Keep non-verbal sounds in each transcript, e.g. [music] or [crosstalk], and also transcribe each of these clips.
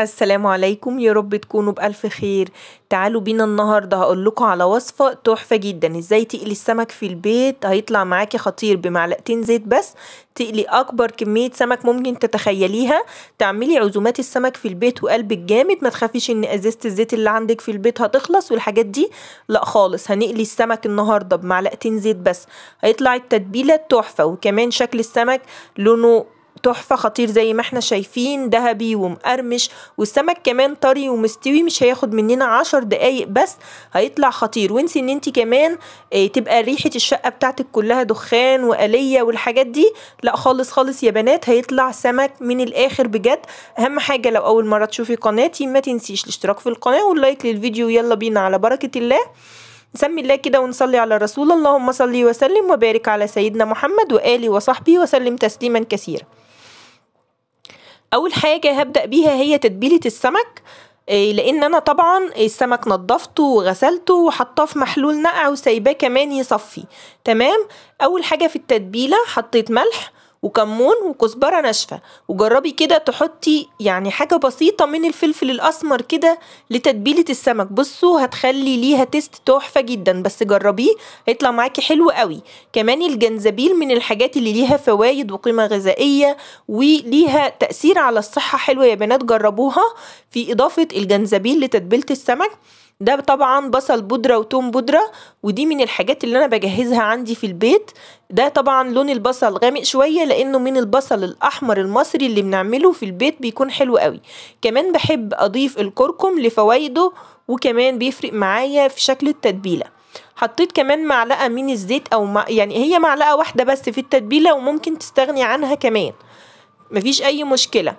السلام عليكم يا رب تكونوا بألف خير تعالوا بينا النهاردة هقول لكم على وصفة تحفة جدا ازاي تقلي السمك في البيت هيطلع معاكي خطير بمعلقتين زيت بس تقلي اكبر كمية سمك ممكن تتخيليها تعملي عزومات السمك في البيت وقلبك جامد ما تخافيش ان ازازة الزيت اللي عندك في البيت هتخلص والحاجات دي لا خالص هنقلي السمك النهاردة بمعلقتين زيت بس هيطلع التتبيلة تحفة وكمان شكل السمك لونه تحفة خطير زي ما احنا شايفين دهبي ومقرمش والسمك كمان طري ومستوي مش هياخد مننا عشر دقايق بس هيطلع خطير وانسي ان انت كمان ايه تبقى ريحة الشقة بتاعتك كلها دخان وقلية والحاجات دي لا خالص خالص يا بنات هيطلع سمك من الاخر بجد اهم حاجة لو اول مرة تشوفي قناتي ما تنسيش الاشتراك في القناة واللايك للفيديو يلا بينا على بركة الله نسمي الله كده ونصلي على رسول اللهم صلي وسلم وبارك على سيدنا محمد وآله وصحبه وسلم تسليما كثيرا اول حاجه هبدا بيها هي تتبيله السمك آه، لان انا طبعا السمك نضفته وغسلته وحطاه في محلول نقع وسايباه كمان يصفي تمام اول حاجه في التتبيله حطيت ملح وكمون وكزبره ناشفه وجربي كده تحطي يعني حاجه بسيطه من الفلفل الاسمر كده لتتبيله السمك بصوا هتخلي ليها تيست تحفه جدا بس جربيه هيطلع معاكي حلو قوي كمان الجنزبيل من الحاجات اللي ليها فوايد وقيمه غذائيه وليها تاثير على الصحه حلوه يا بنات جربوها في اضافه الجنزبيل لتتبيله السمك ده طبعا بصل بودرة وتوم بودرة ودي من الحاجات اللي أنا بجهزها عندي في البيت ده طبعا لون البصل غامق شوية لأنه من البصل الأحمر المصري اللي بنعمله في البيت بيكون حلو قوي كمان بحب أضيف الكركم لفوايده وكمان بيفرق معايا في شكل التتبيله حطيت كمان معلقه من الزيت او مع... يعني هي معلقه واحده بس في التتبيله وممكن تستغني عنها كمان مفيش اي مشكله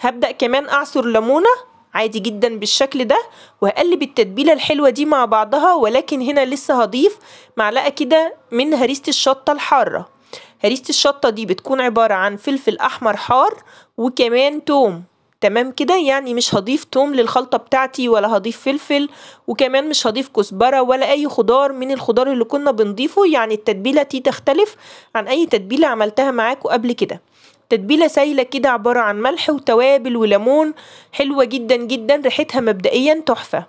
هبدا كمان اعصر ليمونه عادي جدا بالشكل ده وهقلب التتبيلة الحلوة دي مع بعضها ولكن هنا لسه هضيف معلقة كده من هريسة الشطة الحارة هريسة الشطة دي بتكون عبارة عن فلفل أحمر حار وكمان توم تمام كده يعني مش هضيف توم للخلطة بتاعتي ولا هضيف فلفل وكمان مش هضيف كزبرة ولا أي خضار من الخضار اللي كنا بنضيفه يعني التتبيلة دي تختلف عن أي تتبيلة عملتها معاكم قبل كده تتبيله سايله كده عباره عن ملح وتوابل وليمون حلوه جدا جدا ريحتها مبدئيا تحفه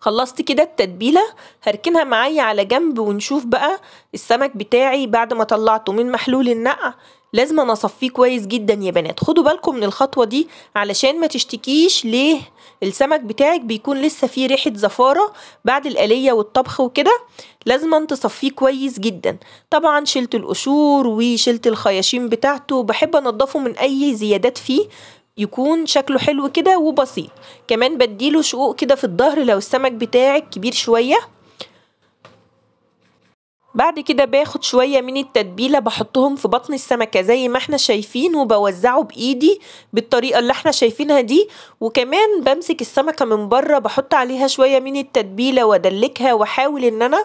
خلصت كده التتبيله هركنها معايا على جنب ونشوف بقى السمك بتاعي بعد ما طلعته من محلول النقع لازم انا اصفيه كويس جدا يا بنات خدوا بالكم من الخطوه دي علشان ما تشتكيش ليه السمك بتاعك بيكون لسه فيه ريحه زفاره بعد القليه والطبخ وكده لازم تصفيه كويس جدا طبعا شلت القشور وشلت الخياشيم بتاعته بحب انضفه من اي زيادات فيه يكون شكله حلو كده وبسيط كمان بديله شقوق كده في الظهر لو السمك بتاعك كبير شويه بعد كده باخد شوية من التتبيلة بحطهم في بطن السمكة زي ما احنا شايفين وبوزعه بايدي بالطريقة اللي احنا شايفينها دي وكمان بمسك السمكة من بره بحط عليها شوية من التتبيلة وادلكها واحاول ان انا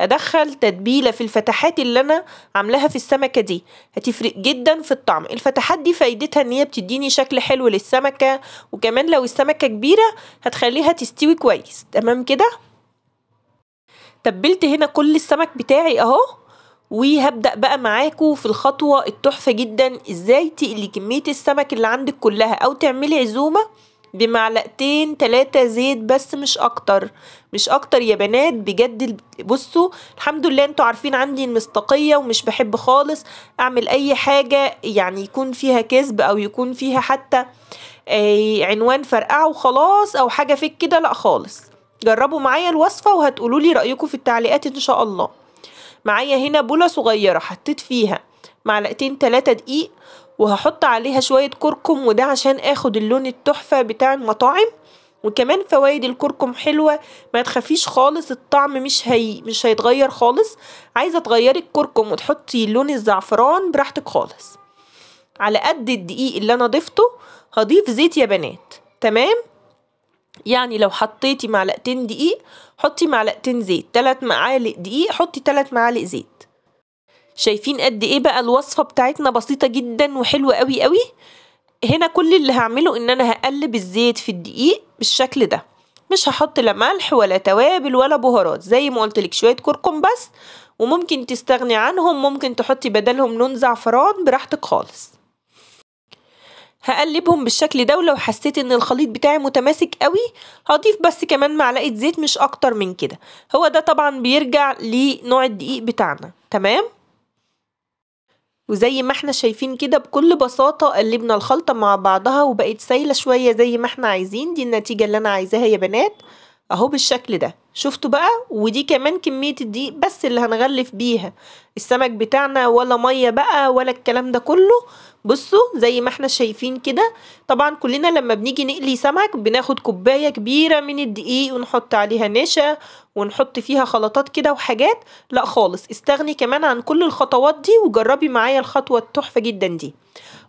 ادخل تتبيله في الفتحات اللي انا عاملاها في السمكه دي هتفرق جدا في الطعم الفتحات دي فايدتها ان هي بتديني شكل حلو للسمكه وكمان لو السمكه كبيره هتخليها تستوي كويس تمام كده تبلت هنا كل السمك بتاعي اهو وهبدأ بقى معاكم في الخطوة التحفة جدا ازاي تقلي كمية السمك اللي عندك كلها او تعملي عزومة بمعلقتين تلاتة زيت بس مش اكتر مش اكتر يا بنات بجد بصوا الحمد لله انتوا عارفين عندي المصداقية ومش بحب خالص اعمل اي حاجة يعني يكون فيها كذب او يكون فيها حتى آه، عنوان فرقعه وخلاص او حاجة فيك كده لا خالص جربوا معايا الوصفة وهتقولوا لي رأيكم في التعليقات إن شاء الله معايا هنا بولة صغيرة حطيت فيها معلقتين تلاتة دقيق وهحط عليها شوية كركم وده عشان اخد اللون التحفة بتاع المطاعم وكمان فوائد الكركم حلوة ما تخافيش خالص الطعم مش هي مش هيتغير خالص عايزة تغيري الكركم وتحطي لون الزعفران براحتك خالص على قد الدقيق اللي انا ضفته هضيف زيت يا بنات تمام يعني لو حطيتي معلقتين دقيق حطي معلقتين زيت تلات معالق دقيق حطي تلات معالق زيت شايفين قد ايه بقى الوصفة بتاعتنا بسيطة جدا وحلوة قوي قوي هنا كل اللي هعمله ان انا هقلب الزيت في الدقيق بالشكل ده مش هحط لا ملح ولا توابل ولا بهارات زي ما قلت لك شويه كركم بس وممكن تستغني عنهم ممكن تحطي بدلهم لون زعفران براحتك خالص هقلبهم بالشكل ده ولو حسيت ان الخليط بتاعي متماسك قوي هضيف بس كمان معلقه زيت مش اكتر من كده هو ده طبعا بيرجع لنوع الدقيق بتاعنا تمام وزي ما احنا شايفين كده بكل بساطة قلبنا الخلطة مع بعضها وبقت سايلة شوية زي ما احنا عايزين دي النتيجة اللي انا عايزاها يا بنات اهو بالشكل ده شفتوا بقى ودي كمان كمية الدقيق بس اللي هنغلف بيها السمك بتاعنا ولا مية بقى ولا الكلام ده كله بصوا زي ما احنا شايفين كده طبعا كلنا لما بنيجي نقلي سمك بناخد كوباية كبيرة من الدقيق ونحط عليها نشا ونحط فيها خلطات كده وحاجات لا خالص استغني كمان عن كل الخطوات دي وجربي معايا الخطوة التحفة جدا دي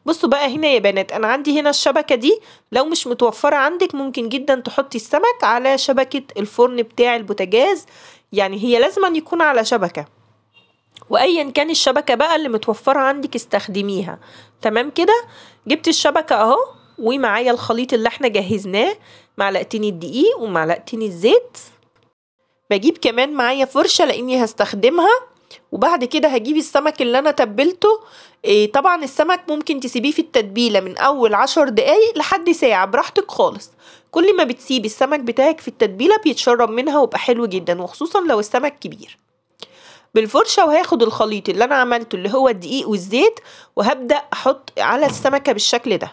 بصوا بقى هنا يا بنات انا عندي هنا الشبكه دي لو مش متوفره عندك ممكن جدا تحطي السمك على شبكه الفرن بتاع البوتاجاز يعني هي لازم يكون على شبكه وايا كان الشبكه بقى اللي متوفره عندك استخدميها تمام كده جبت الشبكه اهو ومعايا الخليط اللي احنا جهزناه معلقتين الدقيق ومعلقتين الزيت بجيب كمان معايا فرشه لاني هستخدمها وبعد كده هجيب السمك اللي انا تبلته إيه طبعا السمك ممكن تسيبيه في التتبيله من اول عشر دقايق لحد ساعه براحتك خالص كل ما بتسيبي السمك بتاعك في التتبيله بيتشرب منها ويبقى حلو جدا وخصوصا لو السمك كبير بالفرشه وهاخد الخليط اللي انا عملته اللي هو الدقيق والزيت وهبدا احط على السمكه بالشكل ده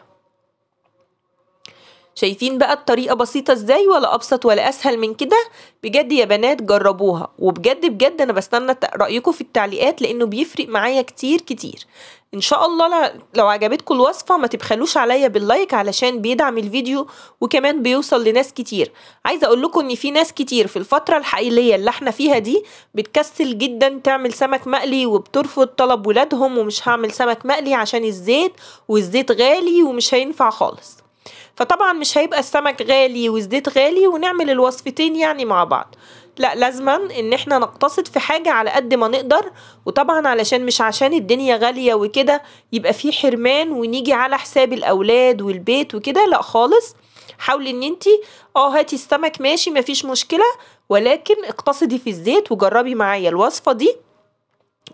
شايفين بقى الطريقة بسيطة ازاي ولا أبسط ولا أسهل من كده بجد يا بنات جربوها وبجد بجد أنا بستنى رأيكم في التعليقات لأنه بيفرق معايا كتير كتير ان شاء الله لو عجبتكم الوصفة ما تبخلوش عليا باللايك علشان بيدعم الفيديو وكمان بيوصل لناس كتير عايزة اقول لكم ان في ناس كتير في الفترة الحقيقية اللي احنا فيها دي بتكسل جدا تعمل سمك مقلي وبترفض طلب ولادهم ومش هعمل سمك مقلي عشان الزيت والزيت غالي ومش هينفع خالص فطبعا مش هيبقى السمك غالي والزيت غالي ونعمل الوصفتين يعني مع بعض لا لازما ان احنا نقتصد في حاجة على قد ما نقدر وطبعا علشان مش عشان الدنيا غالية وكده يبقى في حرمان ونيجي على حساب الاولاد والبيت وكده لا خالص حاولي ان انت اه هاتي السمك ماشي مفيش مشكلة ولكن اقتصدي في الزيت وجربي معايا الوصفة دي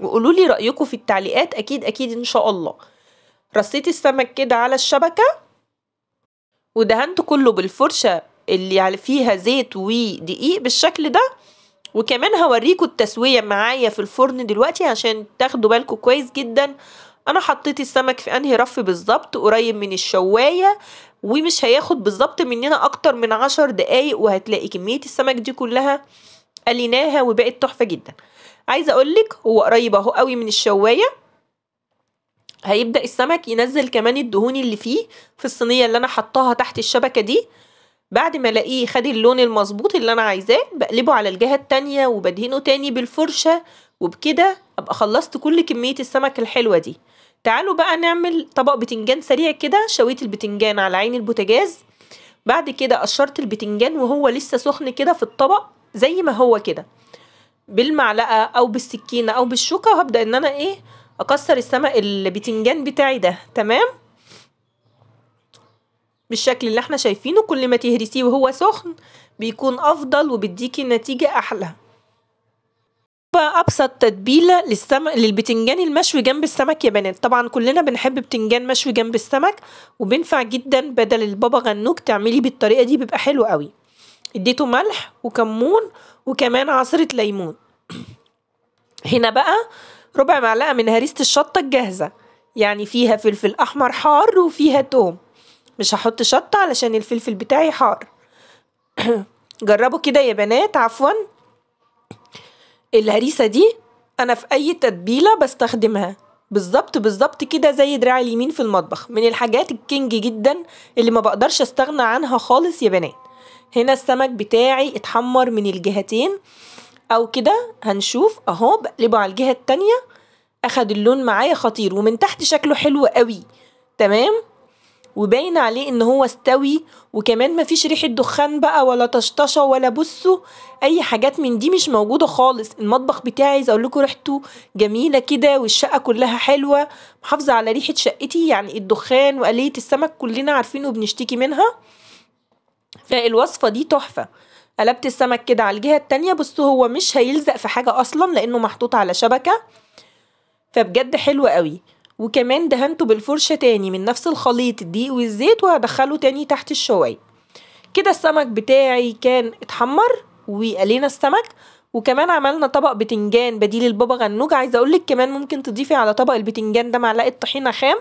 وقولوا لي رأيكم في التعليقات اكيد اكيد ان شاء الله رصيت السمك كده على الشبكة ودهنته كله بالفرشة اللي يعني فيها زيت ودقيق بالشكل ده وكمان هوريكم التسوية معايا في الفرن دلوقتي عشان تاخدوا بالكم كويس جدا انا حطيت السمك في انهي رف بالظبط قريب من الشواية ومش هياخد بالظبط مننا اكتر من عشر دقايق وهتلاقي كمية السمك دي كلها قليناها وبقت تحفة جدا عايزة اقولك هو قريب اهو قوي من الشواية هيبدا السمك ينزل كمان الدهون اللي فيه في الصينيه اللي انا حطاها تحت الشبكه دي بعد ما الاقيه خد اللون المظبوط اللي انا عايزاه بقلبه على الجهه التانية وبدهنه تاني بالفرشه وبكده ابقى خلصت كل كميه السمك الحلوه دي تعالوا بقى نعمل طبق بتنجان سريع كده شويت البتنجان على عين البوتاجاز بعد كده قشرت البتنجان وهو لسه سخن كده في الطبق زي ما هو كده بالمعلقه او بالسكينه او بالشوكه وهبدا ان انا ايه اكسر السمك البتنجان بتاعي ده تمام بالشكل اللي احنا شايفينه كل ما تهرسيه وهو سخن بيكون افضل وبيديكي نتيجة احلى ابسط تتبيله للبتنجان المشوي جنب السمك يا بنات طبعا كلنا بنحب بتنجان مشوي جنب السمك وبينفع جدا بدل البابا غنوج تعملي بالطريقه دي بيبقى حلو قوي اديته ملح وكمون وكمان عصره ليمون [clears throat] هنا بقى ربع معلقة من هريسة الشطة الجاهزة يعني فيها فلفل أحمر حار وفيها توم مش هحط شطة علشان الفلفل بتاعي حار [clears throat] جربوا كده يا بنات عفوا الهريسة دي أنا في أي تتبيلة بستخدمها بالظبط بالظبط كده زي دراعي اليمين في المطبخ من الحاجات الكينج جدا اللي ما بقدرش استغنى عنها خالص يا بنات هنا السمك بتاعي اتحمر من الجهتين او كده هنشوف اهو بقلبه على الجهة التانية اخد اللون معايا خطير ومن تحت شكله حلو قوي تمام وباين عليه ان هو استوي وكمان مفيش ريحة دخان بقى ولا طشطشة ولا بصوا اي حاجات من دي مش موجودة خالص المطبخ بتاعي عايز اقول لكم ريحته جميلة كده والشقة كلها حلوة محافظة على ريحة شقتي يعني الدخان وقلية السمك كلنا عارفينه وبنشتكي منها فالوصفة دي تحفة قلبت السمك كده على الجهه التانيه بصوا هو مش هيلزق في حاجه اصلا لانه محطوط على شبكه فبجد حلو قوي وكمان دهنته بالفرشه تاني من نفس الخليط الدقيق والزيت وهدخله تاني تحت الشوايه كده السمك بتاعي كان اتحمر وقلينا السمك وكمان عملنا طبق بتنجان بديل البابا غنوج عايزه اقولك كمان ممكن تضيفي على طبق البتنجان ده معلقه طحينه خام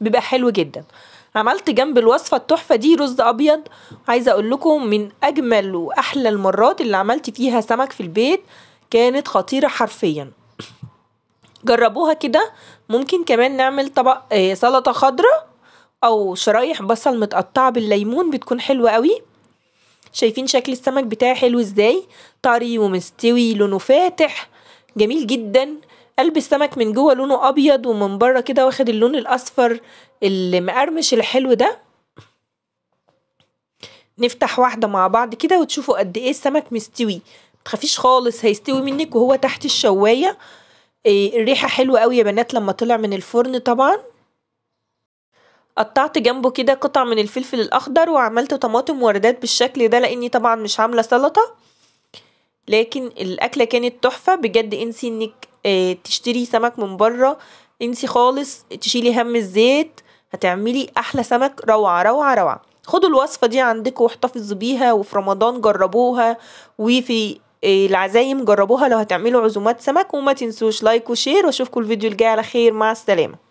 بيبقى حلو جدا عملت جنب الوصفة التحفة دي رز أبيض عايزة أقول لكم من أجمل وأحلى المرات اللي عملت فيها سمك في البيت كانت خطيرة حرفيا جربوها كده ممكن كمان نعمل طبق آه، سلطة خضراء أو شرايح بصل متقطعة بالليمون بتكون حلوة قوي شايفين شكل السمك بتاعي حلو ازاي طري ومستوي لونه فاتح جميل جدا قلب السمك من جوه لونه ابيض ومن بره كده واخد اللون الاصفر المقرمش الحلو ده نفتح واحده مع بعض كده وتشوفوا قد ايه السمك مستوي متخافيش خالص هيستوي منك وهو تحت الشوايه إيه الريحه حلوه قوي يا بنات لما طلع من الفرن طبعا قطعت جنبه كده قطع من الفلفل الاخضر وعملت طماطم وردات بالشكل ده لاني طبعا مش عامله سلطه لكن الاكله كانت تحفه بجد انسي انك آه، تشتري سمك من بره انسي خالص تشيلي هم الزيت هتعملي احلى سمك روعه روعه روعه خدوا الوصفه دي عندكم واحتفظوا بيها وفي رمضان جربوها وفي آه، العزايم جربوها لو هتعملوا عزومات سمك وما تنسوش لايك وشير واشوفكم الفيديو الجاي على خير مع السلامه